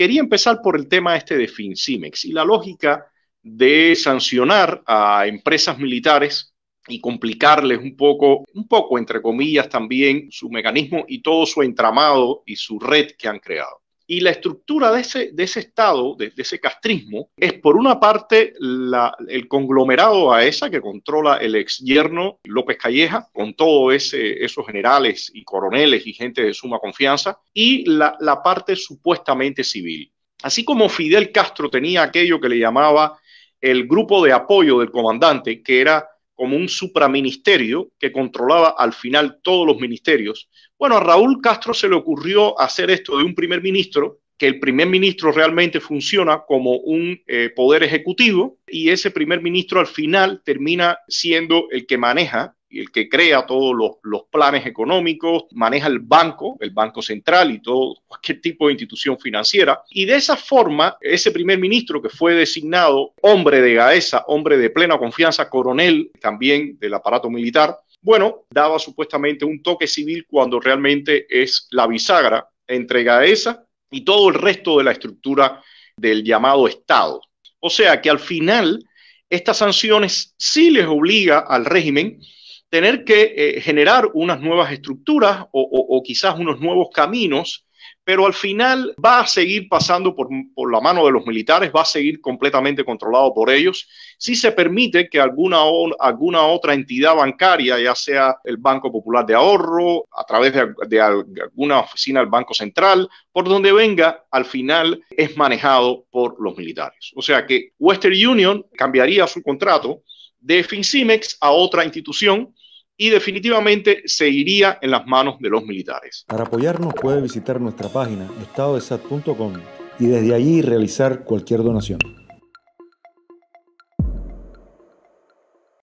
Quería empezar por el tema este de FinCimex y la lógica de sancionar a empresas militares y complicarles un poco, un poco entre comillas también, su mecanismo y todo su entramado y su red que han creado. Y la estructura de ese, de ese Estado, de, ese castrismo, es por una parte el conglomerado a esa que controla el ex yerno López Calleja, con todos esos generales y coroneles y gente de suma confianza, y la parte supuestamente civil. Así como Fidel Castro tenía aquello que le llamaba el grupo de apoyo del comandante, que era como un supraministerio que controlaba al final todos los ministerios. Bueno, a Raúl Castro se le ocurrió hacer esto de un primer ministro, que el primer ministro realmente funciona como un eh, poder ejecutivo y ese primer ministro al final termina siendo el que maneja el que crea todos los, los, planes económicos, maneja el banco, el Banco Central y todo cualquier tipo de institución financiera. Y de esa forma, ese primer ministro que fue designado hombre de Gaesa, hombre de plena confianza, coronel también del aparato militar, bueno, daba supuestamente un toque civil cuando realmente es la bisagra entre Gaesa y todo el resto de la estructura del llamado Estado. O sea que al final estas sanciones sí les obliga al régimen tener que eh, generar unas nuevas estructuras o, quizás unos nuevos caminos, pero al final va a seguir pasando por, la mano de los militares, va a seguir completamente controlado por ellos. Si se permite que alguna, o, alguna otra entidad bancaria, ya sea el Banco Popular de Ahorro, a través de, de alguna oficina del Banco Central, por donde venga, al final es manejado por los militares. O sea que Western Union cambiaría su contrato de FinCimex a otra institución y definitivamente seguiría en las manos de los militares. Para apoyarnos puede visitar nuestra página estadodesat.com y desde allí realizar cualquier donación.